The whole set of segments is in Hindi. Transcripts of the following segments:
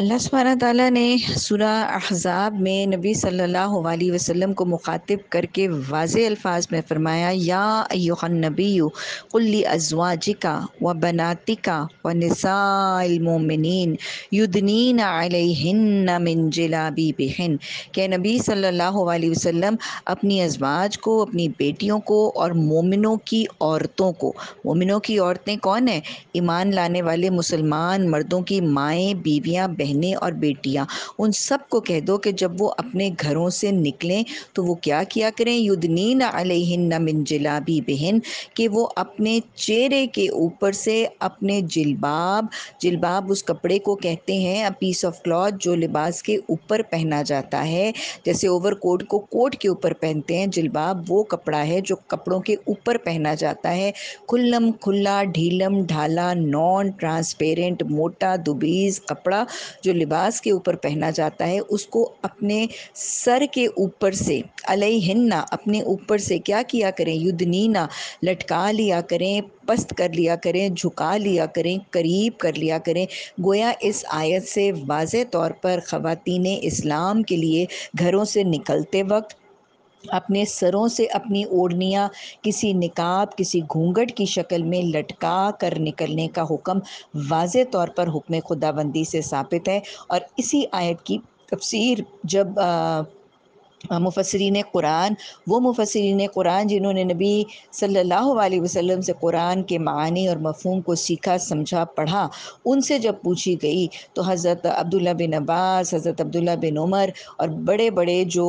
अल्लाह सुबहाना ताली ने सुरा अहजाब में नबी सल्लल्लाहु अलैहि वसल्लम को मुखातिब करके वाज अल्फाज में फ़रमाया या नबी नबीयु कुल्ली अजवाजिका व बनातिका व नसामिन युदनीन अलहिन मिन जलाबी बहन के नबी सल्लल्लाहु अलैहि वसल्लम अपनी अजवाज को अपनी बेटियों को और मोमिनों की औरतों को मोमिनों की औरतें कौन हैं ईमान लाने वाले मुसलमान मर्दों की माएँ बीवियाँ बहन बहनें और बेटियां उन सबको कह दो कि जब वो अपने घरों से निकलें तो वो क्या किया करें युद्धनीन अलहिन्न मिन जलाबी बहन कि वो अपने चेहरे के ऊपर से अपने जिलबाब जिलबाब उस कपड़े को कहते हैं अ पीस ऑफ क्लॉथ जो लिबास के ऊपर पहना जाता है जैसे ओवर कोट को कोट के ऊपर पहनते हैं जिलबाब वो कपड़ा है जो कपड़ों के ऊपर पहना जाता है खुल्लम खुल्ला ढीलम ढाला नॉन ट्रांसपेरेंट मोटा दुबीज कपड़ा जो लिबास के ऊपर पहना जाता है उसको अपने सर के ऊपर से अलई हिन्ना अपने ऊपर से क्या किया करें युद्धनीना लटका लिया करें पस्त कर लिया करें झुका लिया करें करीब कर लिया करें गोया इस आयत से वाज तौर पर ख़वात इस्लाम के लिए घरों से निकलते वक्त अपने सरों से अपनी ओढ़नियाँ किसी निकाब किसी घूंघट की शक्ल में लटका कर निकलने का हुक्म वाज तौर पर हुक्म खुदाबंदी से साबित है और इसी आयत की तफसीर जब आ, मुफसरीन कुरान वो मुफसरीन कुरान जिन्होंने नबी सल्लल्लाहु अलैहि वसल्लम से कुरान के मानी और मफहम को सीखा समझा पढ़ा उनसे जब पूछी गई तो हज़रत अब्दुल्ला बिन अब्बास हज़रत अब्दुल्ला बिन उमर और बड़े बड़े जो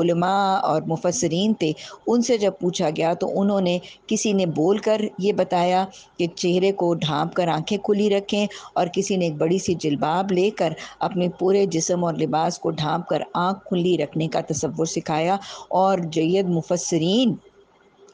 उलमा और मुफसरीन थे उनसे जब पूछा गया तो उन्होंने किसी ने बोल कर ये बताया कि चेहरे को ढाँप कर आँखें खुली रखें और किसी ने एक बड़ी सी जिलबाब लेकर अपने पूरे जिसम और लिबास को ढाँप कर आँख खुली रखने का तस्वुर सिखाया और जैद मुफसरीन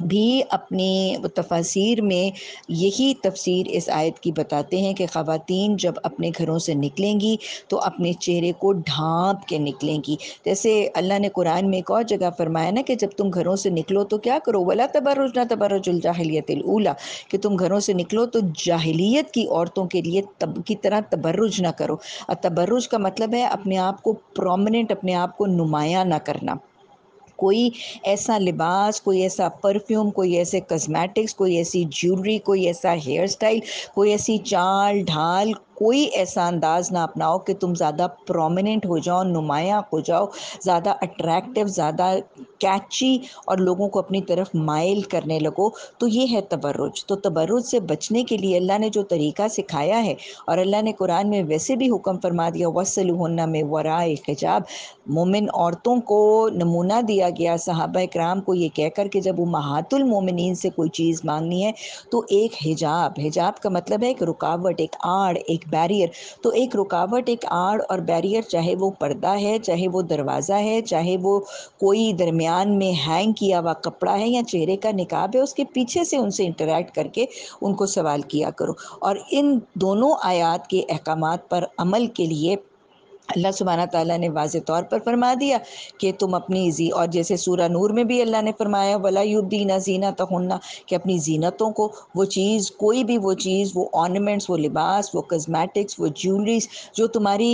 भी अपनी तफासिर में यही तफसीर इस आयत की बताते हैं कि ख़वातीन जब अपने घरों से निकलेंगी तो अपने चेहरे को ढांप के निकलेंगी जैसे अल्लाह ने कुरान में एक और जगह फरमाया ना कि जब तुम घरों से निकलो तो क्या करो वला तबरुज ना जाहलीत उला कि तुम घरों से निकलो तो जाहलीत की औरतों के लिए तब की तरह तबरुज ना करो और तबरुज का मतलब है अपने आप को प्रोमिनेंट अपने आप को नुमाया ना करना कोई ऐसा लिबास कोई ऐसा परफ्यूम कोई ऐसे कस्मेटिक्स कोई ऐसी ज्वेलरी कोई ऐसा हेयर स्टाइल कोई ऐसी चाल ढाल कोई ऐसा अंदाज ना अपनाओ कि तुम ज़्यादा प्रोमिनेंट हो जाओ नुमाया हो जाओ ज़्यादा अट्रैक्टिव ज़्यादा कैची और लोगों को अपनी तरफ माइल करने लगो तो ये है तबरुज तो तबरुज से बचने के लिए अल्लाह ने जो तरीका सिखाया है और अल्लाह ने कुरान में वैसे भी हुक्म फरमा दिया वसल में वरा हिजाब मोमिन औरतों को नमूना दिया गया साहब कराम को ये कहकर के जब वो महातुलमोमिन से कोई चीज़ मांगनी है तो एक हिजाब हिजाब का मतलब है एक रुकावट एक आड़ एक बैरियर तो एक रुकावट एक आड़ और बैरियर चाहे वो पर्दा है चाहे वो दरवाज़ा है चाहे वो कोई दरमियान में हैंग किया हुआ कपड़ा है या चेहरे का निकाब है उसके पीछे से उनसे इंटरेक्ट करके उनको सवाल किया करो और इन दोनों आयात के अहकाम पर अमल के लिए अल्लाह सुबहाना ताली ने वाज तौर पर फरमा दिया कि तुम अपनी जी और जैसे सूरा नूर में भी अल्लाह ने फरमाया वला युबदीना जीना तहन्ना कि अपनी जीनतों को वो चीज़ कोई भी वो चीज़ वो ऑर्नमेंट्स वो लिबास वो कस्मेटिक्स वो ज्वेलरीज जो तुम्हारी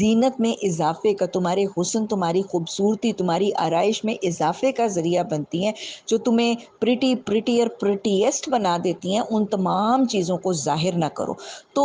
जीनत में इजाफे का तुम्हारे हुसन तुम्हारी खूबसूरती तुम्हारी आरइश में इजाफे का ज़रिया बनती हैं जो तुम्हें प्रटी प्रिटियर प्रटीएस्ट बना देती हैं उन तमाम चीज़ों को ज़ाहिर ना करो तो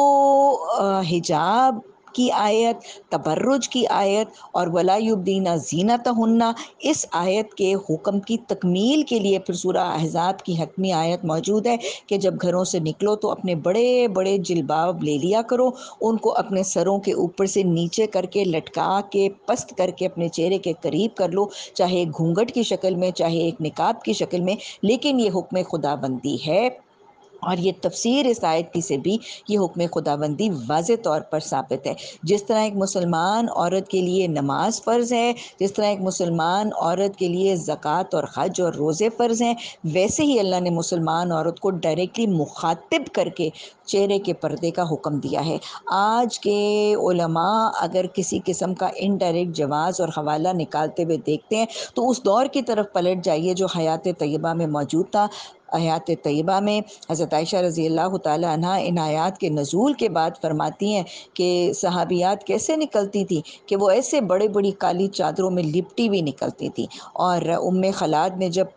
हिजाब की आयत तबर्रुज की आयत और वलायुबदीना ज़ीना तहन्ना इस आयत के हुक्म की तकमील के लिए फिर सूर अहजाब की हतमी आयत मौजूद है कि जब घरों से निकलो तो अपने बड़े बड़े जिलबाब ले लिया करो उनको अपने सरों के ऊपर से नीचे करके लटका के पस्त करके अपने चेहरे के करीब कर लो चाहे घूंघट की शक्ल में चाहे एक निकाब की शक्ल में लेकिन ये हुक्म खुदाबंदी है और ये तफसीर इस आयत की से भी ये हुक्म खुदाबंदी वाज तौर पर साबित है जिस तरह एक मुसलमान औरत के लिए नमाज फ़र्ज़ है जिस तरह एक मुसलमान औरत के लिए ज़क़़त और हज और रोज़े फ़र्ज़ हैं वैसे ही अल्लाह ने मुसलमान औरत को डायरेक्टली मुखातब करके चेहरे के पर्दे का हुक्म दिया है आज के अगर किसी किस्म का इनडायरेक्ट जवाज़ और हवाला निकालते हुए देखते हैं तो उस दौर की तरफ पलट जाइए जो हयात तयबा में मौजूद था आयात तयबा में हज़रत आयशा रज़ी अल्लाह तह इन आयात के नज़ूल के बाद फरमाती हैं कि सहाबियात कैसे निकलती थी कि वो ऐसे बड़े बड़ी काली चादरों में लिपटी भी निकलती थी और उम खलाद ने जब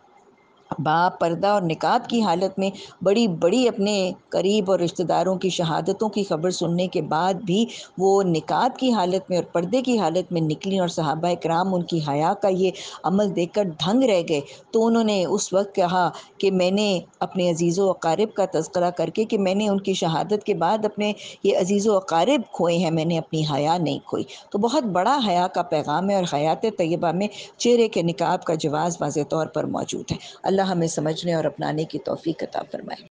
बाप पर्दा और निकाब की हालत में बड़ी बड़ी अपने करीब और रिश्तेदारों की शहादतों की खबर सुनने के बाद भी वो निकाब की हालत में और पर्दे की हालत में निकली और साहबा कराम उनकी हया का ये अमल देख कर दंग रह गए तो उन्होंने उस वक्त कहा कि मैंने अपने अजीज़ अकारब का तस्करा करके कि मैंने उनकी शहादत के बाद अपने ये अजीज़ वकारब खोए हैं मैंने अपनी हया नहीं खोई तो बहुत बड़ा हया का पैगाम है और हयात तयबा में चेहरे के निकाब का जवाब वाज तौर पर मौजूद है अल्लाह अल्लाह हमें समझने और अपनाने की तोफ़ी कता फरमाए